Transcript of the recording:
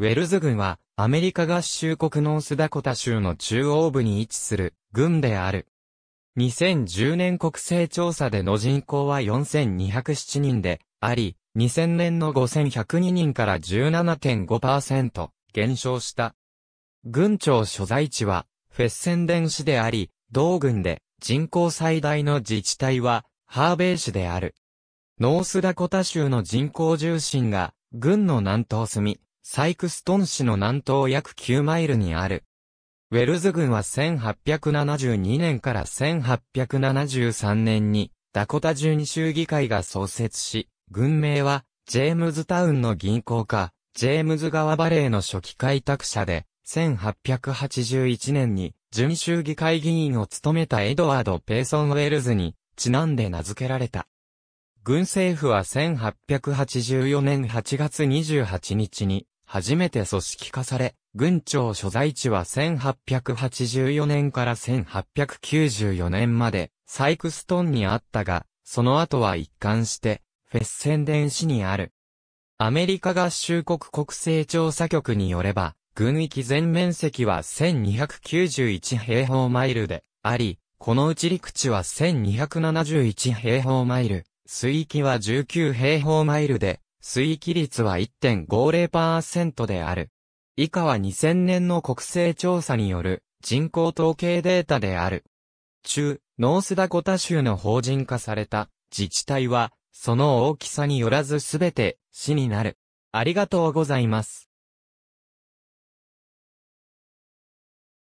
ウェルズ軍は、アメリカ合衆国ノースダコタ州の中央部に位置する、軍である。2010年国勢調査での人口は4207人で、あり、2000年の5102人から17.5%減少した。軍庁所在地は、フェッセンデン市であり、同軍で人口最大の自治体は、ハーベイ市である。ノースダコタ州の人口重心が、軍の南東隅、サイクストン市の南東約9マイルにある。ウェルズ軍は1872年から1873年にダコタ12州議会が創設し、軍名はジェームズタウンの銀行家、ジェームズ川バレーの初期開拓者で、1881年に準州議会議員を務めたエドワード・ペーソン・ウェルズにちなんで名付けられた。軍政府は1884年8月28日に初めて組織化され、軍庁所在地は1884年から1894年まで、サイクストンにあったが、その後は一貫して、フェッセンデン市にある。アメリカ合衆国国勢調査局によれば、軍域全面積は1291平方マイルであり、このうち陸地は1271平方マイル、水域は19平方マイルで、水域率は1.50%である。以下は2000年の国勢調査による人口統計データである。中、ノースダコタ州の法人化された自治体は、その大きさによらずすべて死になる。ありがとうございます。